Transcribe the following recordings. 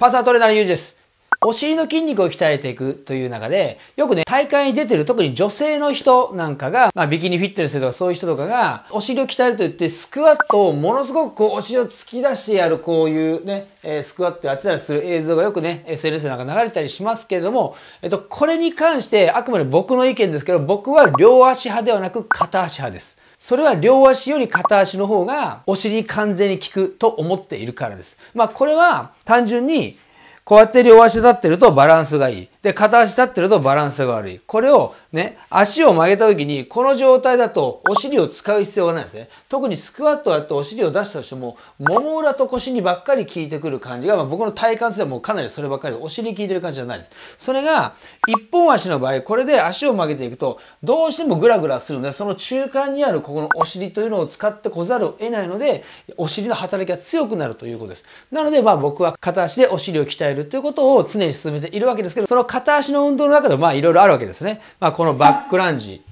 パサートレーナーのゆうじです。お尻の筋肉を鍛えていくという中で、よくね、大会に出てる、特に女性の人なんかが、まあ、ビキニフィットネスとかそういう人とかが、お尻を鍛えると言って、スクワットをものすごくこう、お尻を突き出してやる、こういうね、えスクワットやってたりする映像がよくね、SNS なんか流れたりしますけれども、えっと、これに関して、あくまで僕の意見ですけど、僕は両足派ではなく片足派です。それは両足より片足の方がお尻に完全に効くと思っているからです。まあこれは単純にこうやって両足立ってるとバランスがいい。で、片足立ってるとバランスが悪い。これをね、足を曲げた時に、この状態だとお尻を使う必要がないですね。特にスクワットをやってお尻を出したとしても、もも裏と腰にばっかり効いてくる感じが、まあ、僕の体感としてはもうかなりそればっかりで、お尻効いてる感じじゃないです。それが、一本足の場合、これで足を曲げていくと、どうしてもグラグラするので、その中間にあるここのお尻というのを使ってこざるを得ないので、お尻の働きが強くなるということです。なので、まあ僕は片足でお尻を鍛えるということを常に進めているわけですけど、その片足の運動の中でまあいろいろあるわけですね。まあこのバックランジ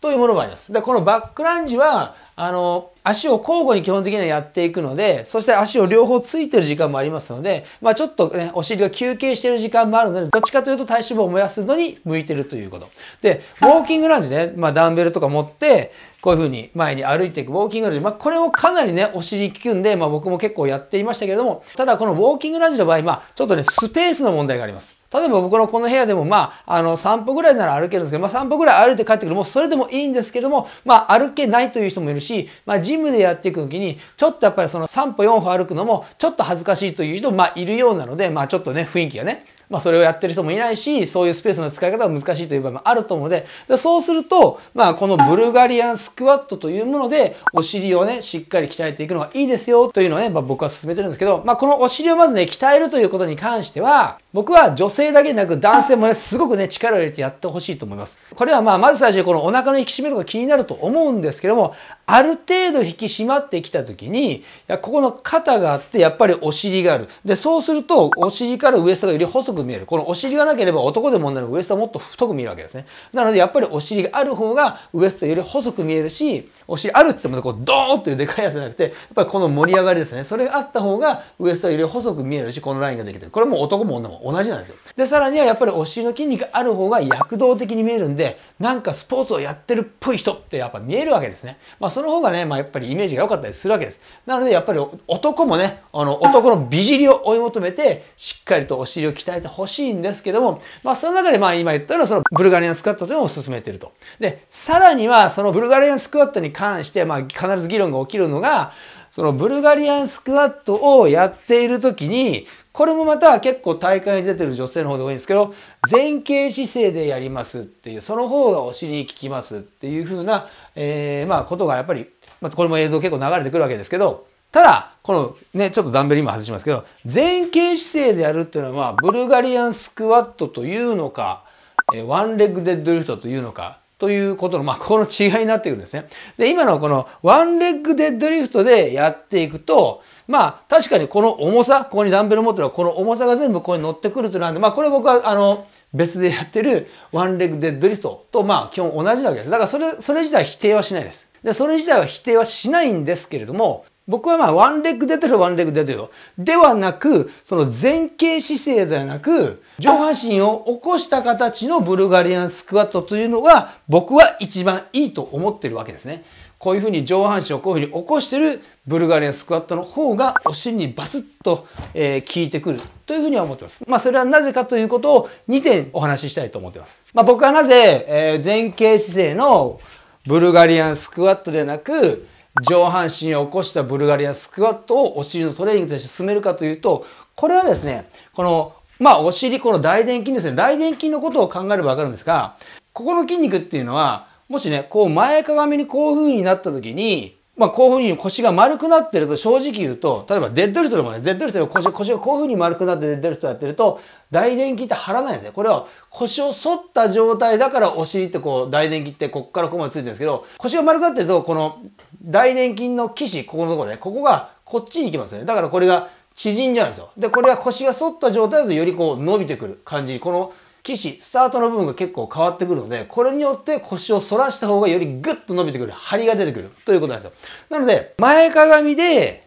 というものもあります。でこのバックランジは、あの、足を交互に基本的にはやっていくので、そして足を両方ついてる時間もありますので、まあちょっとね、お尻が休憩してる時間もあるので、どっちかというと体脂肪を燃やすのに向いてるということ。で、ウォーキングランジね、まあダンベルとか持って、こういうふうに前に歩いていくウォーキングランジ。まあ、これもかなりね、お尻効くんで、まあ僕も結構やっていましたけれども、ただこのウォーキングランジの場合、まあちょっとね、スペースの問題があります。例えば僕のこの部屋でもまあ、あの、散歩ぐらいなら歩けるんですけど、まあ散歩ぐらい歩いて帰ってくる、もうそれでもいいんですけども、まあ歩けないという人もいるし、まあジムでやっていくときに、ちょっとやっぱりその3歩4歩歩くのも、ちょっと恥ずかしいという人もまあいるようなので、まあちょっとね、雰囲気がね、まあ、それをやってる人もいないし、そういうスペースの使い方が難しいという場合もあると思うので、でそうすると、まあ、このブルガリアンスクワットというもので、お尻をね、しっかり鍛えていくのがいいですよというのをね、まあ、僕は勧めてるんですけど、まあ、このお尻をまずね、鍛えるということに関しては、僕は女性だけでなく男性もね、すごくね、力を入れてやってほしいと思います。これはまあ、まず最初にこのお腹の引き締めとか気になると思うんですけども、ある程度引き締まってきた時に、ここの肩があって、やっぱりお尻がある。で、そうすると、お尻からウエストがより細く見える。このお尻がなければ男でも女でもウエストはもっと太く見えるわけですね。なので、やっぱりお尻がある方がウエストより細く見えるし、お尻あるって言っても、こドーンっていうでかいやつじゃなくて、やっぱりこの盛り上がりですね。それがあった方がウエストより細く見えるし、このラインができてる。これも男も女も同じなんですよ。で、さらにはやっぱりお尻の筋肉がある方が躍動的に見えるんで、なんかスポーツをやってるっぽい人ってやっぱ見えるわけですね。まあその方がね、まあ、やっぱりイメージが良かったりするわけです。なので、やっぱり男もね、あの、男の美尻を追い求めて、しっかりとお尻を鍛えてほしいんですけども、まあ、その中で、まあ、今言ったのは、そのブルガリアンスクワットというのを勧めてると。で、さらには、そのブルガリアンスクワットに関して、ま必ず議論が起きるのが、そのブルガリアンスクワットをやっている時にこれもまた結構大会に出てる女性の方で多いんですけど前傾姿勢でやりますっていうその方がお尻に効きますっていうふうな、えー、まあことがやっぱり、まあ、これも映像結構流れてくるわけですけどただこのねちょっとダンベル今外しますけど前傾姿勢でやるっていうのはブルガリアンスクワットというのかワンレッグデッドリフトというのかということの、まあ、この違いになってくるんですね。で、今のこのワンレッグデッドリフトでやっていくと、まあ、確かにこの重さ、ここにダンベル持ってるこの重さが全部ここに乗ってくるというのなんで、まあ、これ僕は、あの、別でやってるワンレッグデッドリフトと、まあ、基本同じなわけです。だから、それ、それ自体否定はしないです。で、それ自体は否定はしないんですけれども、僕はまあ、ワンレッグ出てるワンレッグ出てるよ。ではなく、その前傾姿勢ではなく、上半身を起こした形のブルガリアンスクワットというのが、僕は一番いいと思ってるわけですね。こういうふうに上半身をこういうふうに起こしてるブルガリアンスクワットの方が、お尻にバツッと、え効いてくるというふうには思ってます。まあ、それはなぜかということを2点お話ししたいと思ってます。まあ、僕はなぜ、え前傾姿勢のブルガリアンスクワットではなく、上半身を起こしたブルガリアスクワットをお尻のトレーニングとして進めるかというと、これはですね、この、まあ、お尻、この大臀筋ですね。大臀筋のことを考えればわかるんですが、ここの筋肉っていうのは、もしね、こう前かがみにこういう風になった時に、まあ、こういう風に腰が丸くなってると、正直言うと、例えばデッドリフトでもね、デッドリフトで腰腰がこういう風に丸くなってデッドリフトやってると、大臀筋って張らないんですね。これは腰を反った状態だからお尻ってこう、大臀筋ってこっからここまでついてるんですけど、腰が丸くなってると、この大臀筋の騎士、ここのところね、ここがこっちに行きますよね。だからこれが縮んじゃうんですよ。で、これは腰が反った状態だとよりこう伸びてくる感じこの騎士、スタートの部分が結構変わってくるので、これによって腰を反らした方がよりグッと伸びてくる、張りが出てくるということなんですよ。なので、前かがみで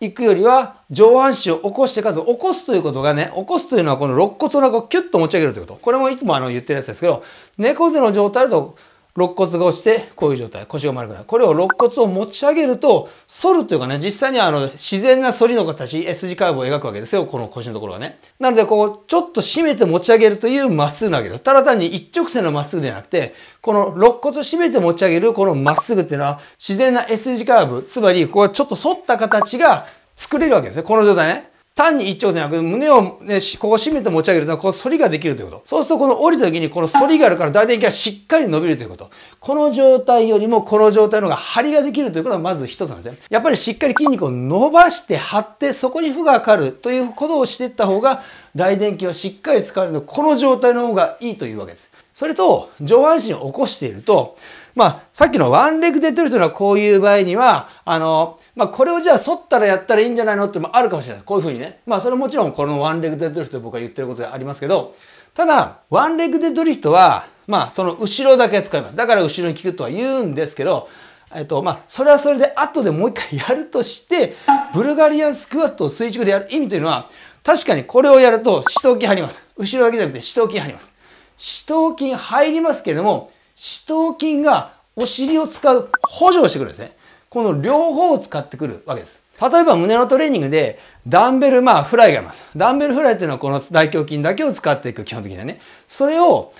行くよりは上半身を起こして数を起こすということがね、起こすというのはこの肋骨の中をキュッと持ち上げるということ。これもいつもあの言ってるやつですけど、猫背の状態だと肋骨が落ちて、こういう状態、腰が丸くなる。これを肋骨を持ち上げると、反るというかね、実際にあの、自然な反りの形、S 字カーブを描くわけですよ、この腰のところがね。なので、こう、ちょっと締めて持ち上げるというまっすぐなわけです。ただ単に一直線のまっすぐではなくて、この肋骨を締めて持ち上げる、このまっすぐっていうのは、自然な S 字カーブ、つまり、ここはちょっと反った形が作れるわけですね。この状態ね。単に一直線じゃなく胸をね、ここを締めて持ち上げると、この反りができるということ。そうすると、この降りた時にこの反りがあるから大臀筋がしっかり伸びるということ。この状態よりもこの状態の方が張りができるということがまず一つなんですね。やっぱりしっかり筋肉を伸ばして張って、そこに負がかかるということをしていった方が、大臀筋をしっかり使えるので、この状態の方がいいというわけです。それと、上半身を起こしていると、まあ、さっきのワンレグで出てるのはこういう場合には、あの、まあ、これをじゃあ反ったらやったらいいんじゃないのってもあるかもしれない。こういうふうにね。まあ、それもちろんこのワンレグでリフトで僕は言ってることでありますけど、ただ、ワンレグでドリフトは、まあ、その後ろだけ使います。だから後ろに効くとは言うんですけど、えっと、まあ、それはそれで後でもう一回やるとして、ブルガリアンスクワットを垂直でやる意味というのは、確かにこれをやると、四頭筋入ります。後ろだけじゃなくて四頭筋入ります。四頭筋入りますけれども、四頭筋がお尻を使う補助をしてくるんですね。この両方を使ってくるわけです。例えば胸のトレーニングでダンベル、まあフライがあります。ダンベルフライっていうのはこの大胸筋だけを使っていく基本的にはね。それを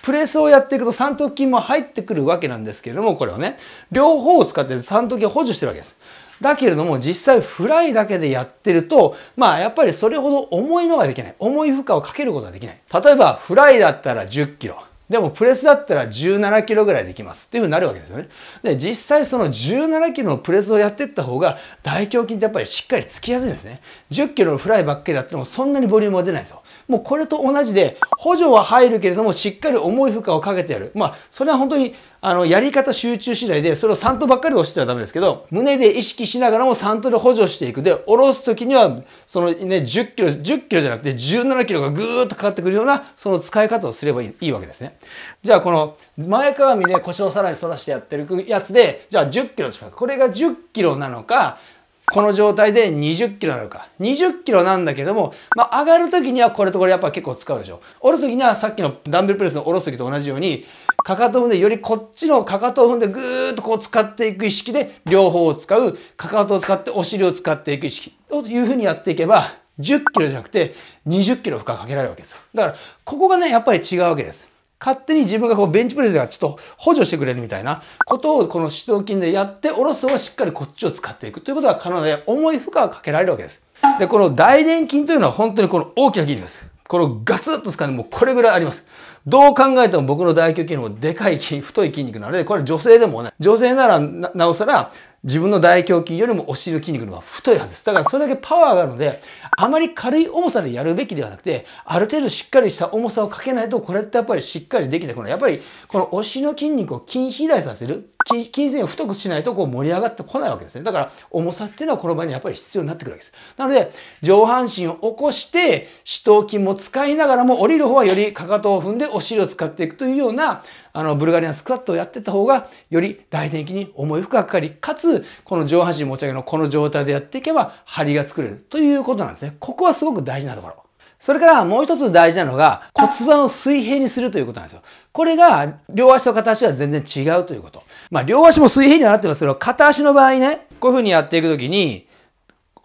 プレスをやっていくと三頭筋も入ってくるわけなんですけれども、これをね、両方を使って三頭筋を補助してるわけです。だけれども実際フライだけでやってると、まあやっぱりそれほど重いのができない。重い負荷をかけることができない。例えばフライだったら10キロ。でもプレスだったら17キロぐらいできますっていうふうになるわけですよね。で、実際その17キロのプレスをやっていった方が大胸筋ってやっぱりしっかりつきやすいんですね。10キロのフライばっかりだってもそんなにボリュームは出ないですよ。もうこれと同じで補助は入るけれどもしっかり重い負荷をかけてやる。まあ、それは本当にあの、やり方集中次第で、それを3頭ばっかりで押してはダメですけど、胸で意識しながらも3頭で補助していく。で、下ろす時には、そのね、10キロ、10キロじゃなくて17キロがぐーっとかかってくるような、その使い方をすればいいいいわけですね。じゃあ、この前かがみで腰をさらに反らしてやってるやつで、じゃあ10キロ近く。これが10キロなのか、この状態で20キロなのか。20キロなんだけども、まあ、上がるときにはこれとこれやっぱ結構使うでしょ。下ろすときにはさっきのダンベルプレスの下ろすときと同じように、かかとを踏んで、よりこっちのかかとを踏んでぐーっとこう使っていく意識で、両方を使う、かかとを使ってお尻を使っていく意識というふうにやっていけば、10キロじゃなくて20キロ負荷かけられるわけですよ。だから、ここがね、やっぱり違うわけです。勝手に自分がこうベンチプレスではちょっと補助してくれるみたいなことをこの主導筋でやって下ろすのはしっかりこっちを使っていくということが可能で重い負荷をかけられるわけです。で、この大臀筋というのは本当にこの大きな筋肉です。このガツッと使うのもこれぐらいあります。どう考えても僕の大胸筋もでかい筋、太い筋肉なので、これ女性でもね、女性ならなおさら自分の大胸筋よりもお尻の筋肉の方が太いはずです。だからそれだけパワーがあるので、あまり軽い重さでやるべきではなくて、ある程度しっかりした重さをかけないと、これってやっぱりしっかりできてこない。やっぱりこのお尻の筋肉を筋肥大させる、筋線を太くしないとこう盛り上がってこないわけですね。だから重さっていうのはこの場合にやっぱり必要になってくるわけです。なので、上半身を起こして、四頭筋も使いながらも降りる方はよりかかとを踏んでお尻を使っていくというようなあのブルガリアンスクワットをやってた方がより大転筋に重い負荷がかかりかつこの上半身持ち上げのこの状態でやっていけば張りが作れるということなんですねここはすごく大事なところそれからもう一つ大事なのが骨盤を水平にするということなんですよ。これが両足と片足は全然違うということ。まあ両足も水平にはなってますけど、片足の場合ね、こういう風にやっていくときに、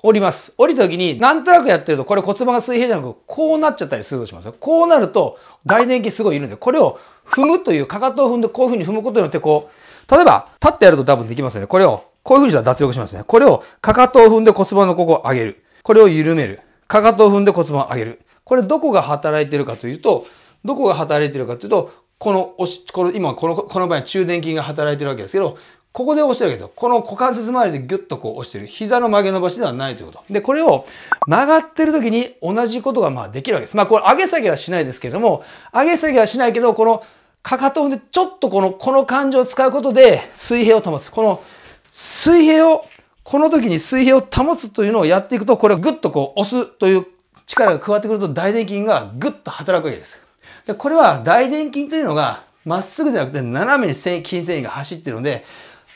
降ります。降りた時に、なんとなくやってると、これ骨盤が水平じゃなく、こうなっちゃったりするとしますよ。こうなると、大電筋すごいいるんで、これを踏むという、かかとを踏んでこういう風に踏むことによってこう、例えば、立ってやると多分できますよね。これを、こういう風にしたら脱力しますね。これを、かかとを踏んで骨盤のここを上げる。これを緩める。かかとを踏んで骨盤を上げる。これどこが働いてるかというと、どこが働いてるかというと、この、この今この、この場合中殿筋が働いてるわけですけど、ここで押してるわけですよ。この股関節周りでギュッとこう押してる。膝の曲げ伸ばしではないということ。で、これを曲がってる時に同じことがまあできるわけです。まあこれ上げ下げはしないですけれども、上げ下げはしないけど、このかかとでちょっとこの、この感じを使うことで水平を保つ。この水平を、この時に水平を保つというのをやっていくと、これをグッとこう押すという力が加わってくると大臀筋がグッと働くわけです。で、これは大臀筋というのがまっすぐじゃなくて斜めに筋繊維が走ってるので、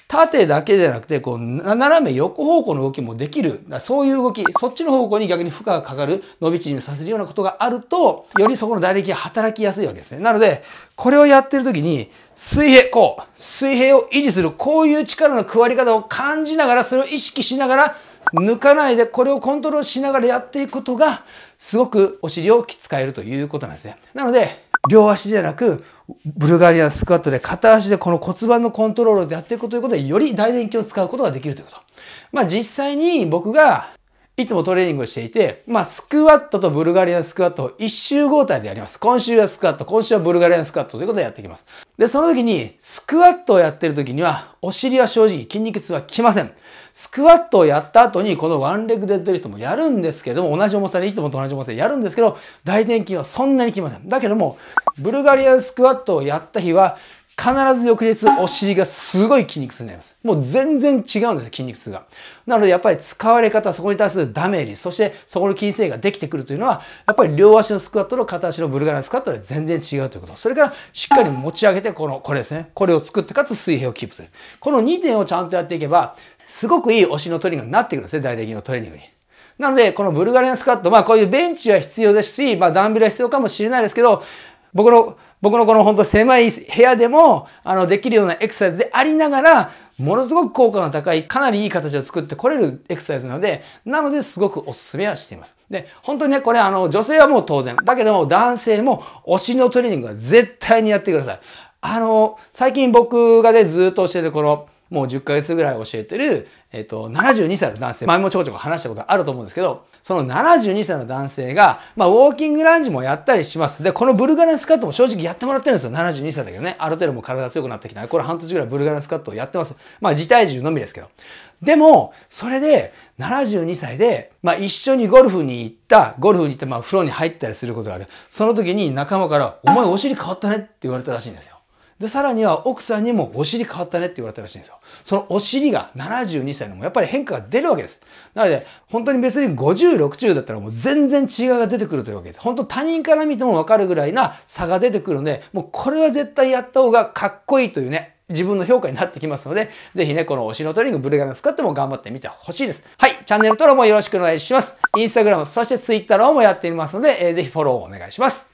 縦だけじゃなくて、こう、斜め横方向の動きもできる。そういう動き、そっちの方向に逆に負荷がかかる、伸び縮みさせるようなことがあると、よりそこの打撃が働きやすいわけですね。なので、これをやってる時に、水平、こう、水平を維持する、こういう力の加わり方を感じながら、それを意識しながら、抜かないで、これをコントロールしながらやっていくことが、すごくお尻を使えるということなんですね。なので、両足じゃなく、ブルガリアンスクワットで片足でこの骨盤のコントロールでやっていくということで、より大臀筋を使うことができるということ。まあ実際に僕がいつもトレーニングをしていて、まあ、スクワットとブルガリアンスクワットを一周交代でやります。今週はスクワット、今週はブルガリアンスクワットということでやっていきます。で、その時に、スクワットをやってる時には、お尻は正直筋肉痛は来ません。スクワットをやった後に、このワンレッグデッドリフトもやるんですけども、同じ重さで、いつもと同じ重さでやるんですけど、大転筋はそんなに来ません。だけども、ブルガリアンスクワットをやった日は、必ず翌日お尻がすごい筋肉痛になります。もう全然違うんです筋肉痛が。なのでやっぱり使われ方、そこに対するダメージ、そしてそこの筋性ができてくるというのは、やっぱり両足のスクワットと片足のブルガリアンスクワットで全然違うということ。それからしっかり持ち上げて、この、これですね。これを作ってかつ水平をキープする。この2点をちゃんとやっていけば、すごくいいお尻のトレーニングになってくるんですね。大体のトレーニングに。なので、このブルガリアンスクワット、まあこういうベンチは必要ですし、まあダンベルは必要かもしれないですけど、僕の僕のこの本当狭い部屋でも、あの、できるようなエクササイズでありながら、ものすごく効果の高い、かなりいい形を作ってこれるエクササイズなので、なのですごくおすすめはしています。で、本当にね、これあの、女性はもう当然。だけども、男性もお尻のトレーニングは絶対にやってください。あの、最近僕がね、ずっと教えてるこの、もう10ヶ月ぐらい教えてる、えっ、と、72歳の男性、前もちょこちょこ話したことあると思うんですけど、その72歳の男性が、まあ、ウォーキングランジもやったりします。で、このブルガリアスカットも正直やってもらってるんですよ。72歳だけどね。ある程度も体強くなってきた。これ半年ぐらいブルガリアスカットをやってます。まあ、自体重のみですけど。でも、それで、72歳で、まあ、一緒にゴルフに行った、ゴルフに行って、まあ、風呂に入ったりすることがある。その時に仲間から、お前お尻変わったねって言われたらしいんですよ。で、さらには奥さんにもお尻変わったねって言われたらしいんですよ。そのお尻が72歳のもやっぱり変化が出るわけです。なので、本当に別に50、60だったらもう全然違いが出てくるというわけです。本当他人から見てもわかるぐらいな差が出てくるので、もうこれは絶対やった方がかっこいいというね、自分の評価になってきますので、ぜひね、このお尻のトレーニング、ブルガリアのスカも頑張ってみてほしいです。はい、チャンネル登録もよろしくお願いします。インスタグラム、そしてツイッターの方もやっていますので、えー、ぜひフォローお願いします。